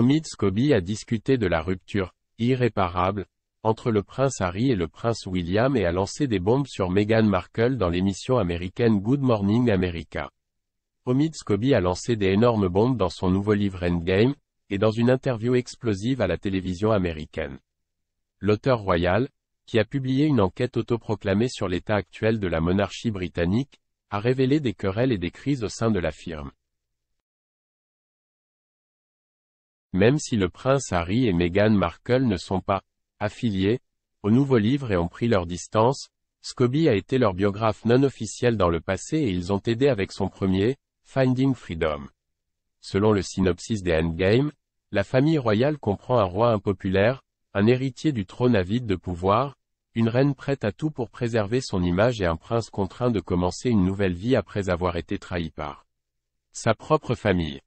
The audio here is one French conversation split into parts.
Omid Scobie a discuté de la rupture, irréparable, entre le prince Harry et le prince William et a lancé des bombes sur Meghan Markle dans l'émission américaine Good Morning America. Omid Scobie a lancé des énormes bombes dans son nouveau livre Endgame, et dans une interview explosive à la télévision américaine. L'auteur royal, qui a publié une enquête autoproclamée sur l'état actuel de la monarchie britannique, a révélé des querelles et des crises au sein de la firme. Même si le prince Harry et Meghan Markle ne sont pas affiliés au nouveau livre et ont pris leur distance, Scobie a été leur biographe non officiel dans le passé et ils ont aidé avec son premier, Finding Freedom. Selon le synopsis des Endgame, la famille royale comprend un roi impopulaire, un héritier du trône avide de pouvoir, une reine prête à tout pour préserver son image et un prince contraint de commencer une nouvelle vie après avoir été trahi par sa propre famille.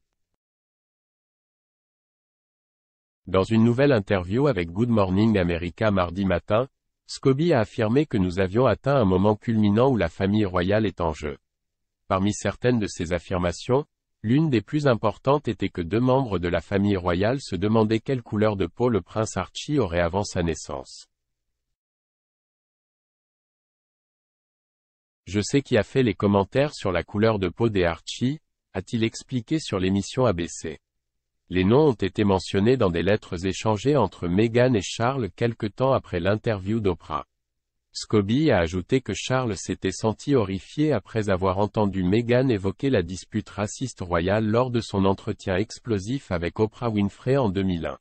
Dans une nouvelle interview avec Good Morning America mardi matin, Scobie a affirmé que nous avions atteint un moment culminant où la famille royale est en jeu. Parmi certaines de ses affirmations, l'une des plus importantes était que deux membres de la famille royale se demandaient quelle couleur de peau le prince Archie aurait avant sa naissance. Je sais qui a fait les commentaires sur la couleur de peau des Archie, a-t-il expliqué sur l'émission ABC. Les noms ont été mentionnés dans des lettres échangées entre Meghan et Charles quelque temps après l'interview d'Oprah. Scobie a ajouté que Charles s'était senti horrifié après avoir entendu Meghan évoquer la dispute raciste royale lors de son entretien explosif avec Oprah Winfrey en 2001.